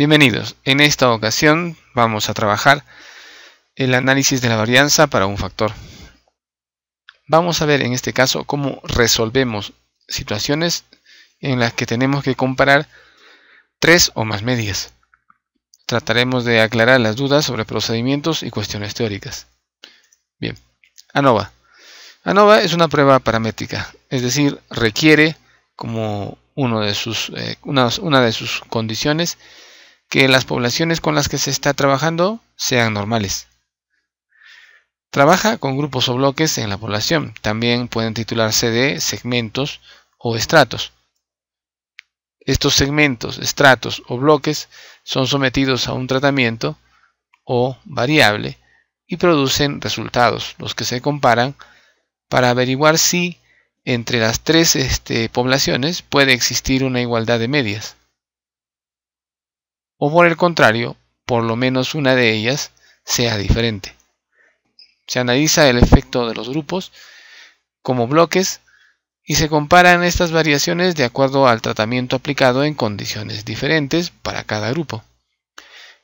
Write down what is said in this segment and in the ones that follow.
Bienvenidos, en esta ocasión vamos a trabajar el análisis de la varianza para un factor. Vamos a ver en este caso cómo resolvemos situaciones en las que tenemos que comparar tres o más medias. Trataremos de aclarar las dudas sobre procedimientos y cuestiones teóricas. Bien, ANOVA. ANOVA es una prueba paramétrica, es decir, requiere como uno de sus, eh, una de sus condiciones que las poblaciones con las que se está trabajando sean normales. Trabaja con grupos o bloques en la población. También pueden titularse de segmentos o estratos. Estos segmentos, estratos o bloques son sometidos a un tratamiento o variable y producen resultados, los que se comparan para averiguar si entre las tres este, poblaciones puede existir una igualdad de medias o por el contrario, por lo menos una de ellas sea diferente. Se analiza el efecto de los grupos como bloques y se comparan estas variaciones de acuerdo al tratamiento aplicado en condiciones diferentes para cada grupo.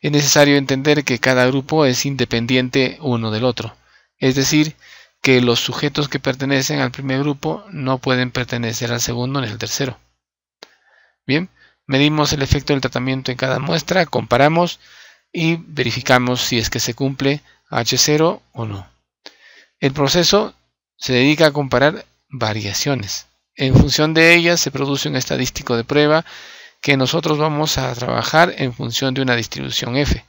Es necesario entender que cada grupo es independiente uno del otro, es decir, que los sujetos que pertenecen al primer grupo no pueden pertenecer al segundo ni al tercero. Bien, Medimos el efecto del tratamiento en cada muestra, comparamos y verificamos si es que se cumple H0 o no. El proceso se dedica a comparar variaciones. En función de ellas se produce un estadístico de prueba que nosotros vamos a trabajar en función de una distribución F.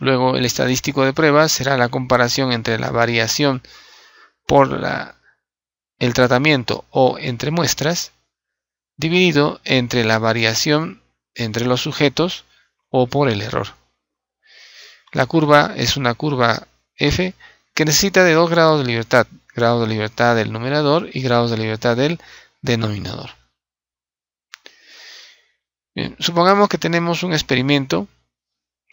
Luego el estadístico de prueba será la comparación entre la variación por el tratamiento o entre muestras dividido entre la variación entre los sujetos o por el error. La curva es una curva f que necesita de dos grados de libertad, grados de libertad del numerador y grados de libertad del denominador. supongamos que tenemos un experimento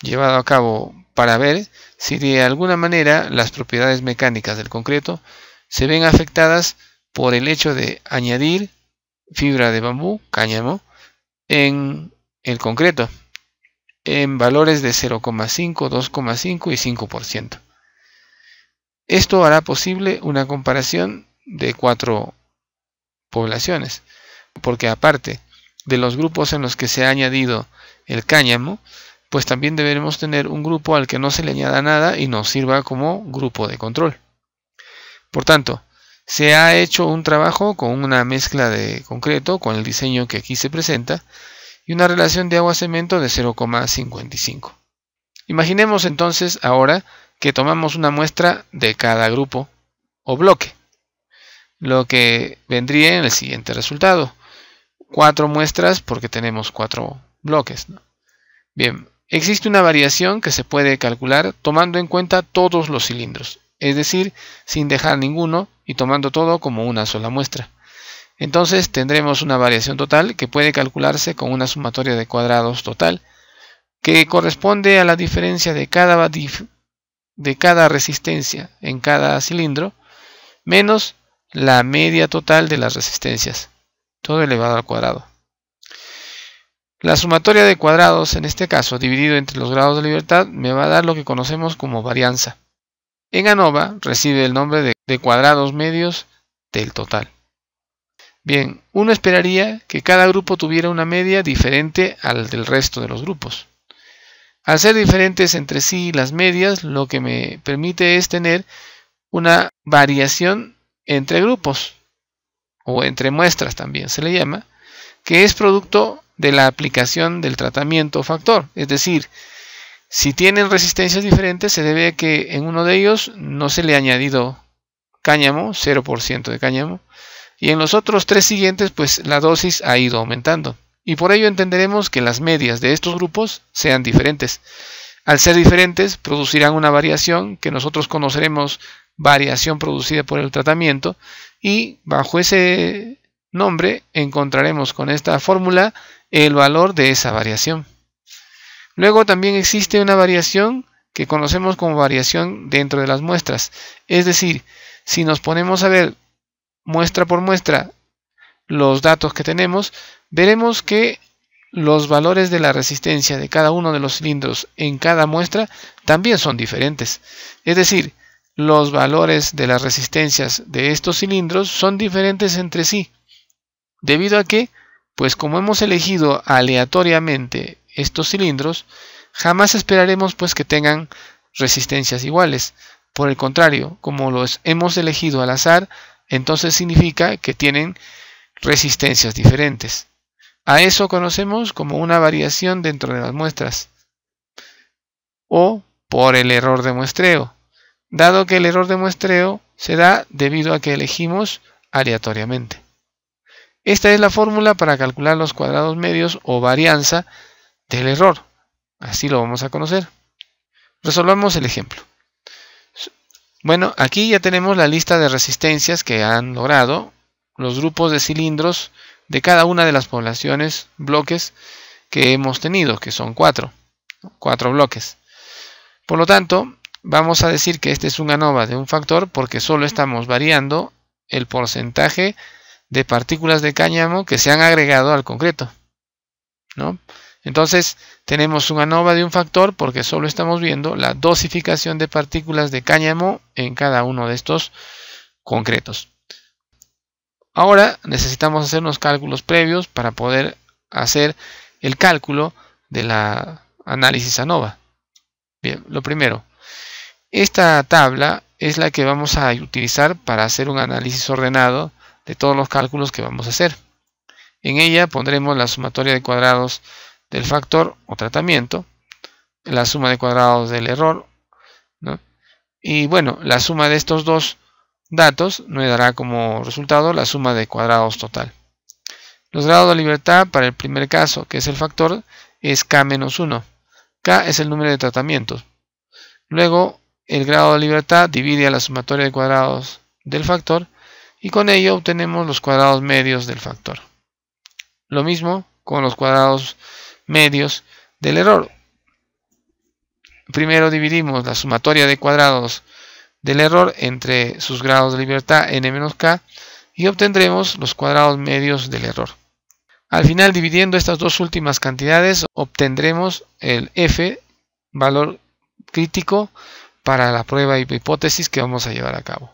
llevado a cabo para ver si de alguna manera las propiedades mecánicas del concreto se ven afectadas por el hecho de añadir fibra de bambú, cáñamo, en el concreto, en valores de 0,5, 2,5 y 5%. Esto hará posible una comparación de cuatro poblaciones, porque aparte de los grupos en los que se ha añadido el cáñamo, pues también deberemos tener un grupo al que no se le añada nada y nos sirva como grupo de control. Por tanto, se ha hecho un trabajo con una mezcla de concreto, con el diseño que aquí se presenta, y una relación de agua-cemento de 0,55. Imaginemos entonces ahora que tomamos una muestra de cada grupo o bloque, lo que vendría en el siguiente resultado. Cuatro muestras porque tenemos cuatro bloques. Bien, existe una variación que se puede calcular tomando en cuenta todos los cilindros, es decir, sin dejar ninguno y tomando todo como una sola muestra. Entonces tendremos una variación total que puede calcularse con una sumatoria de cuadrados total, que corresponde a la diferencia de cada, de cada resistencia en cada cilindro, menos la media total de las resistencias, todo elevado al cuadrado. La sumatoria de cuadrados, en este caso, dividido entre los grados de libertad, me va a dar lo que conocemos como varianza. En ANOVA recibe el nombre de, cuadrados medios del total. Bien, uno esperaría que cada grupo tuviera una media diferente al del resto de los grupos. Al ser diferentes entre sí las medias, lo que me permite es tener una variación entre grupos, o entre muestras también se le llama, que es producto de la aplicación del tratamiento factor. Es decir, si tienen resistencias diferentes, se debe a que en uno de ellos no se le ha añadido cáñamo, 0% de cáñamo, y en los otros tres siguientes, pues la dosis ha ido aumentando. Y por ello entenderemos que las medias de estos grupos sean diferentes. Al ser diferentes, producirán una variación que nosotros conoceremos variación producida por el tratamiento y bajo ese nombre encontraremos con esta fórmula el valor de esa variación. Luego también existe una variación que conocemos como variación dentro de las muestras. Es decir, si nos ponemos a ver muestra por muestra los datos que tenemos, veremos que los valores de la resistencia de cada uno de los cilindros en cada muestra también son diferentes. Es decir, los valores de las resistencias de estos cilindros son diferentes entre sí, debido a que, pues como hemos elegido aleatoriamente estos cilindros, jamás esperaremos pues que tengan resistencias iguales. Por el contrario, como los hemos elegido al azar, entonces significa que tienen resistencias diferentes. A eso conocemos como una variación dentro de las muestras o por el error de muestreo, dado que el error de muestreo se da debido a que elegimos aleatoriamente. Esta es la fórmula para calcular los cuadrados medios o varianza el error. Así lo vamos a conocer. Resolvamos el ejemplo. Bueno, aquí ya tenemos la lista de resistencias que han logrado los grupos de cilindros de cada una de las poblaciones, bloques que hemos tenido, que son cuatro, cuatro bloques. Por lo tanto, vamos a decir que este es un ANOVA de un factor porque solo estamos variando el porcentaje de partículas de cáñamo que se han agregado al concreto. ¿no? Entonces tenemos una ANOVA de un factor porque solo estamos viendo la dosificación de partículas de cáñamo en cada uno de estos concretos. Ahora necesitamos hacer unos cálculos previos para poder hacer el cálculo de la análisis ANOVA. Bien, lo primero, esta tabla es la que vamos a utilizar para hacer un análisis ordenado de todos los cálculos que vamos a hacer. En ella pondremos la sumatoria de cuadrados del factor o tratamiento, la suma de cuadrados del error, ¿no? y bueno, la suma de estos dos datos nos dará como resultado la suma de cuadrados total. Los grados de libertad para el primer caso, que es el factor, es k-1. k es el número de tratamientos. Luego, el grado de libertad divide a la sumatoria de cuadrados del factor y con ello obtenemos los cuadrados medios del factor. Lo mismo con los cuadrados medios del error. Primero dividimos la sumatoria de cuadrados del error entre sus grados de libertad n menos k y obtendremos los cuadrados medios del error. Al final, dividiendo estas dos últimas cantidades, obtendremos el f, valor crítico, para la prueba y hipótesis que vamos a llevar a cabo.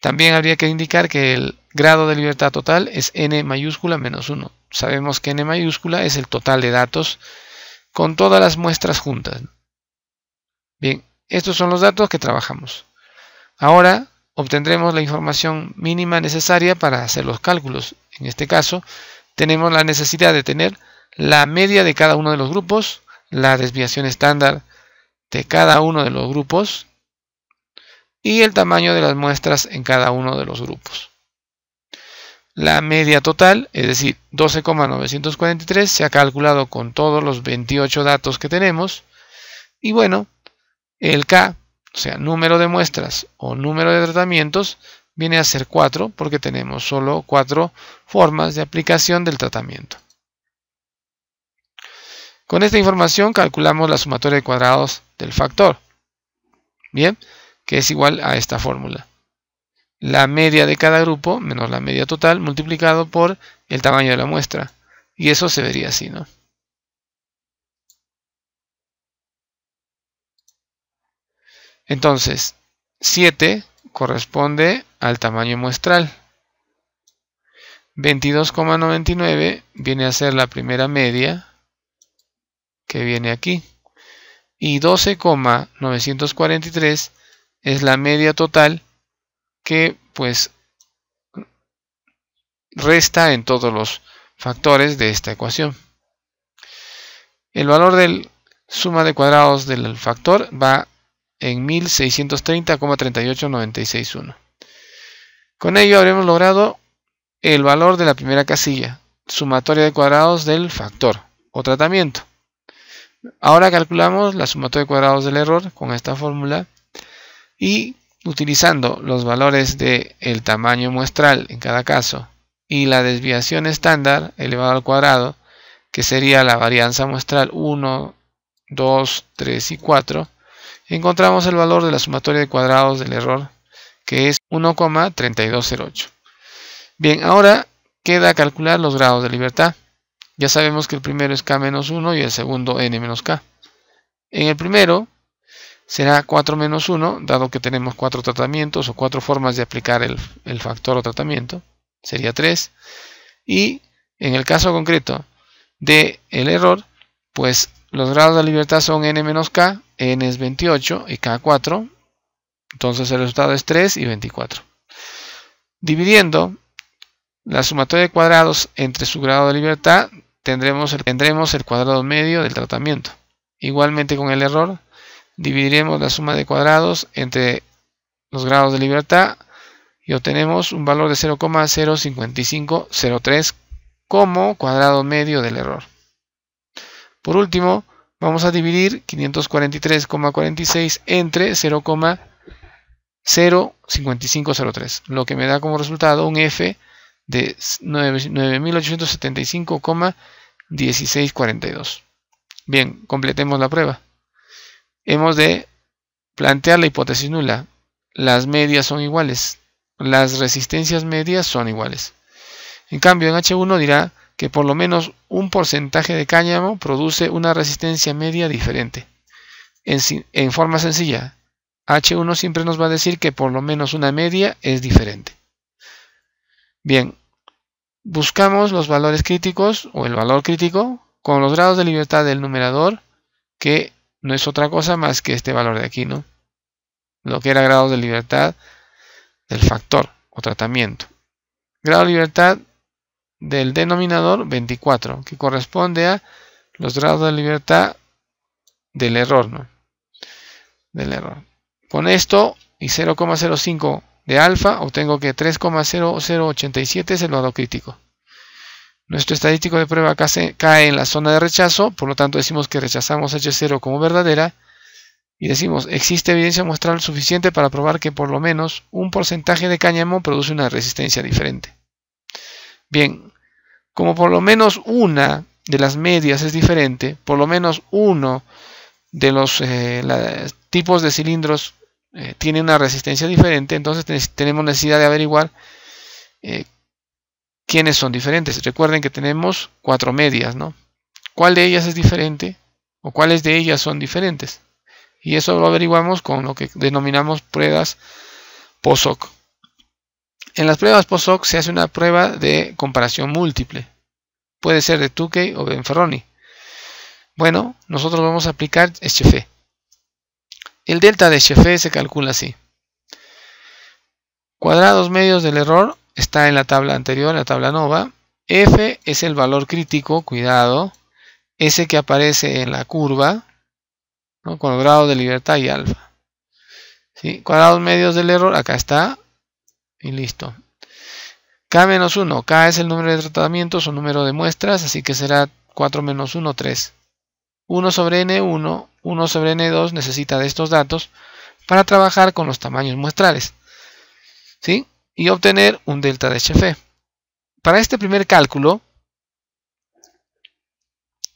También habría que indicar que el grado de libertad total es n mayúscula menos 1. Sabemos que n e mayúscula es el total de datos con todas las muestras juntas. Bien, estos son los datos que trabajamos. Ahora obtendremos la información mínima necesaria para hacer los cálculos. En este caso, tenemos la necesidad de tener la media de cada uno de los grupos, la desviación estándar de cada uno de los grupos y el tamaño de las muestras en cada uno de los grupos. La media total, es decir, 12,943, se ha calculado con todos los 28 datos que tenemos. Y bueno, el K, o sea, número de muestras o número de tratamientos, viene a ser 4 porque tenemos solo 4 formas de aplicación del tratamiento. Con esta información calculamos la sumatoria de cuadrados del factor, bien, que es igual a esta fórmula la media de cada grupo, menos la media total, multiplicado por el tamaño de la muestra. Y eso se vería así, ¿no? Entonces, 7 corresponde al tamaño muestral. 22,99 viene a ser la primera media que viene aquí. Y 12,943 es la media total que pues resta en todos los factores de esta ecuación. El valor del suma de cuadrados del factor va en 1630,38961. Con ello habremos logrado el valor de la primera casilla, sumatoria de cuadrados del factor o tratamiento. Ahora calculamos la sumatoria de cuadrados del error con esta fórmula y utilizando los valores del el tamaño muestral en cada caso y la desviación estándar elevado al cuadrado, que sería la varianza muestral 1, 2, 3 y 4, encontramos el valor de la sumatoria de cuadrados del error, que es 1,3208. Bien, ahora queda calcular los grados de libertad. Ya sabemos que el primero es k-1 y el segundo n-k. En el primero será 4 menos 1, dado que tenemos 4 tratamientos o 4 formas de aplicar el, factor o tratamiento, sería 3. Y en el caso concreto del el error, pues los grados de libertad son n menos k, n es 28 y k 4, entonces el resultado es 3 y 24. Dividiendo la sumatoria de cuadrados entre su grado de libertad, tendremos tendremos el cuadrado medio del tratamiento. Igualmente con el error, dividiremos la suma de cuadrados entre los grados de libertad y obtenemos un valor de 0,05503 como cuadrado medio del error. Por último, vamos a dividir 543,46 entre 0,05503, lo que me da como resultado un F de 9875,1642. Bien, completemos la prueba hemos de plantear la hipótesis nula. Las medias son iguales. Las resistencias medias son iguales. En cambio, en H1 dirá que por lo menos un porcentaje de cáñamo produce una resistencia media diferente. En, forma sencilla, H1 siempre nos va a decir que por lo menos una media es diferente. Bien, buscamos los valores críticos o el valor crítico con los grados de libertad del numerador que no es otra cosa más que este valor de aquí, ¿no? Lo que era grado de libertad del factor o tratamiento. Grado de libertad del denominador 24, que corresponde a los grados de libertad del error, ¿no? Del error. Con esto y 0,05 de alfa obtengo que 3,0087 es el valor crítico. Nuestro estadístico de prueba cae en la zona de rechazo, por lo tanto decimos que rechazamos H0 como verdadera y decimos, existe evidencia muestral suficiente para probar que por lo menos un porcentaje de cáñamo produce una resistencia diferente. Bien, como por lo menos una de las medias es diferente, por lo menos uno de los eh, tipos de cilindros eh, tiene una resistencia diferente, entonces tenemos necesidad de averiguar eh, ¿Quiénes son diferentes? Recuerden que tenemos cuatro medias, ¿no? ¿Cuál de ellas es diferente? ¿O cuáles de ellas son diferentes? Y eso lo averiguamos con lo que denominamos pruebas POSOC. En las pruebas POSOC se hace una prueba de comparación múltiple. Puede ser de Tukey o de Benferroni. Bueno, nosotros vamos a aplicar Scheffé. El delta de Scheffé se calcula así. Cuadrados medios del error está en la tabla anterior, la tabla nova. F es el valor crítico, cuidado, ese que aparece en la curva, ¿no? con el grado de libertad y alfa. ¿Sí? Cuadrados medios del error, acá está, y listo. K-1, menos K es el número de tratamientos o número de muestras, así que será 4 menos 1, 3. 1 sobre N1, 1 sobre N2 necesita de estos datos para trabajar con los tamaños muestrales. ¿Sí? y obtener un delta de HF. Para este primer cálculo,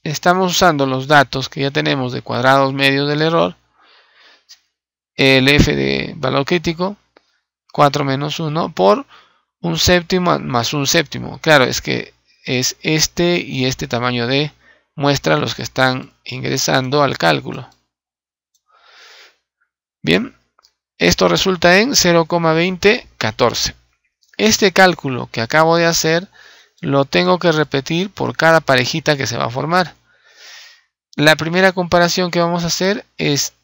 estamos usando los datos que ya tenemos de cuadrados medios del error, el F de valor crítico, 4 menos 1, por un séptimo más un séptimo. Claro, es que es este y este tamaño de muestra los que están ingresando al cálculo. Bien, esto resulta en 0,20 14. Este cálculo que acabo de hacer lo tengo que repetir por cada parejita que se va a formar. La primera comparación que vamos a hacer es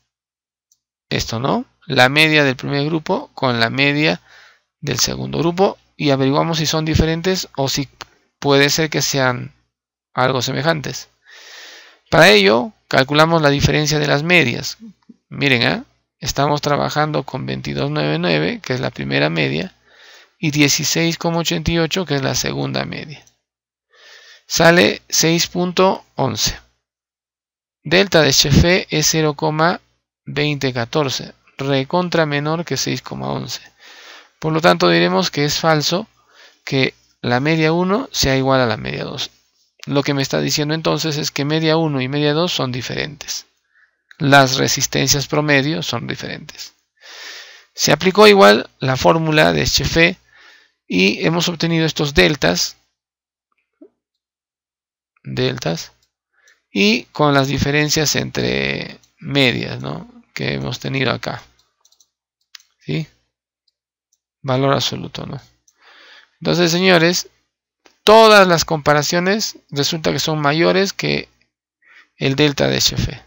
esto, ¿no? La media del primer grupo con la media del segundo grupo y averiguamos si son diferentes o si puede ser que sean algo semejantes. Para ello, calculamos la diferencia de las medias. Miren, ¿eh? estamos trabajando con 22.99, que es la primera media, y 16,88, que es la segunda media. Sale 6.11. Delta de Chefe es 0,2014, recontra menor que 6,11. Por lo tanto, diremos que es falso que la media 1 sea igual a la media 2. Lo que me está diciendo entonces es que media 1 y media 2 son diferentes las resistencias promedio son diferentes. Se aplicó igual la fórmula de chefe y hemos obtenido estos deltas, deltas y con las diferencias entre medias ¿no? que hemos tenido acá. ¿Sí? Valor absoluto. ¿no? Entonces, señores, todas las comparaciones resulta que son mayores que el delta de chefe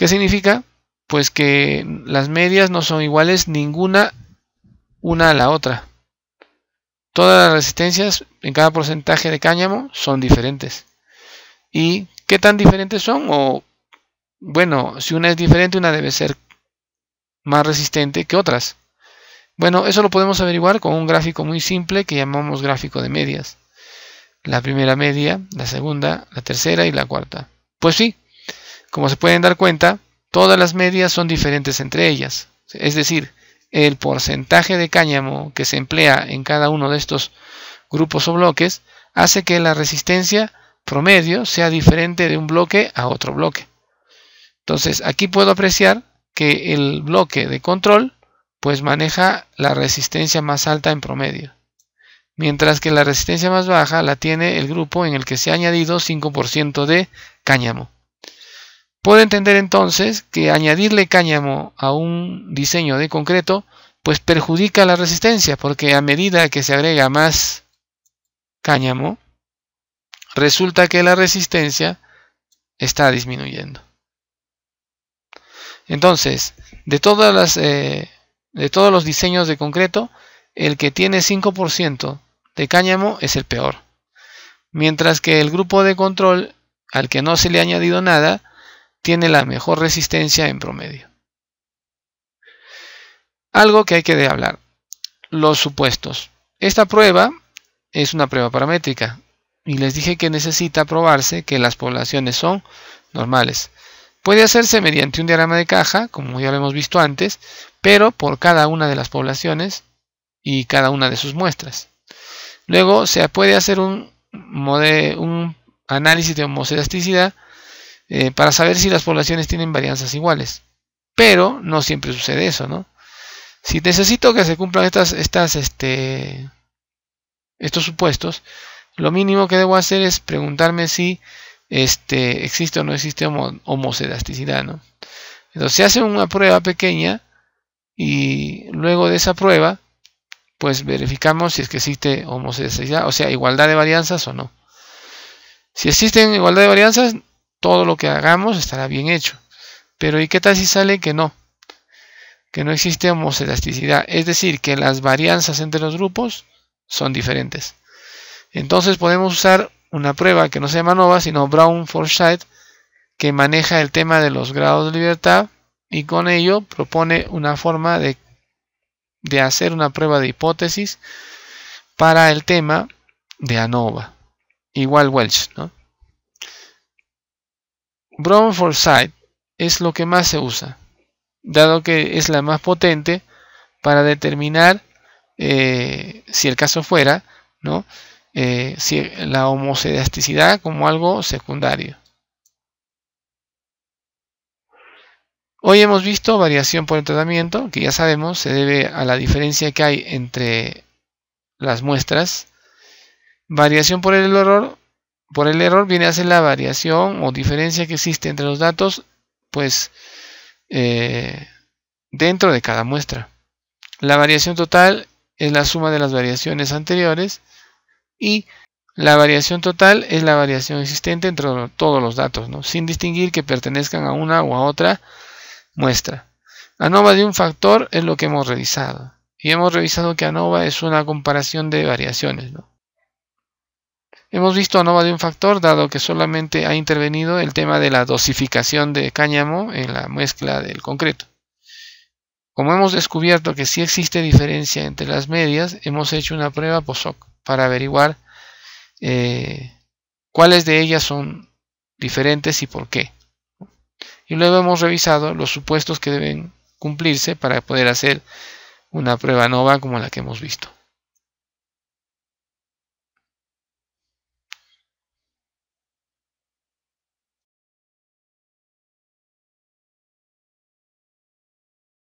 ¿Qué significa? Pues que las medias no son iguales ninguna una a la otra. Todas las resistencias en cada porcentaje de cáñamo son diferentes. ¿Y qué tan diferentes son? O bueno, si una es diferente, una debe ser más resistente que otras. Bueno, eso lo podemos averiguar con un gráfico muy simple que llamamos gráfico de medias. La primera media, la segunda, la tercera y la cuarta. Pues sí, como se pueden dar cuenta, todas las medias son diferentes entre ellas. Es decir, el porcentaje de cáñamo que se emplea en cada uno de estos grupos o bloques hace que la resistencia promedio sea diferente de un bloque a otro bloque. Entonces aquí puedo apreciar que el bloque de control pues maneja la resistencia más alta en promedio, mientras que la resistencia más baja la tiene el grupo en el que se ha añadido 5% de cáñamo. Puedo entender entonces que añadirle cáñamo a un diseño de concreto pues perjudica la resistencia porque a medida que se agrega más cáñamo resulta que la resistencia está disminuyendo. Entonces, de, todas eh, de todos los diseños de concreto, el que tiene 5% de cáñamo es el peor. Mientras que el grupo de control al que no se le ha añadido nada, tiene la mejor resistencia en promedio. Algo que hay que hablar, los supuestos. Esta prueba es una prueba paramétrica y les dije que necesita probarse que las poblaciones son normales. Puede hacerse mediante un diagrama de caja, como ya lo hemos visto antes, pero por cada una de las poblaciones y cada una de sus muestras. Luego se puede hacer un, un análisis de homocedasticidad. Eh, para saber si las poblaciones tienen varianzas iguales. Pero no siempre sucede eso, ¿no? Si necesito que se cumplan estas, estas, este, estos supuestos, lo mínimo que debo hacer es preguntarme si este, existe o no existe homocedasticidad, ¿no? Entonces se hace una prueba pequeña y luego de esa prueba, pues verificamos si es que existe homocedasticidad, o sea, igualdad de varianzas o no. Si existen igualdad de varianzas, todo lo que hagamos estará bien hecho. Pero ¿y qué tal si sale que no? Que no existe homocelasticidad. Es decir, que las varianzas entre los grupos son diferentes. Entonces podemos usar una prueba que no se llama NOVA, sino Brown-Forsyth, que maneja el tema de los grados de libertad y con ello propone una forma de, de hacer una prueba de hipótesis para el tema de ANOVA. Igual Welch, ¿no? Brown Forsyth es lo que más se usa, dado que es la más potente para determinar, eh, si el caso fuera, ¿no? Eh, si la homocedasticidad como algo secundario. Hoy hemos visto variación por el tratamiento, que ya sabemos se debe a la diferencia que hay entre las muestras. Variación por el error, por el error viene a ser la variación o diferencia que existe entre los datos, pues eh, dentro de cada muestra. La variación total es la suma de las variaciones anteriores y la variación total es la variación existente entre todos los datos, ¿no? sin distinguir que pertenezcan a una o a otra muestra. ANOVA de un factor es lo que hemos revisado. Y hemos revisado que ANOVA es una comparación de variaciones. ¿no? Hemos visto a Nova de un factor, dado que solamente ha intervenido el tema de la dosificación de cáñamo en la mezcla del concreto. Como hemos descubierto que sí existe diferencia entre las medias, hemos hecho una prueba POSOC para averiguar eh, cuáles de ellas son diferentes y por qué. Y luego hemos revisado los supuestos que deben cumplirse para poder hacer una prueba nova como la que hemos visto.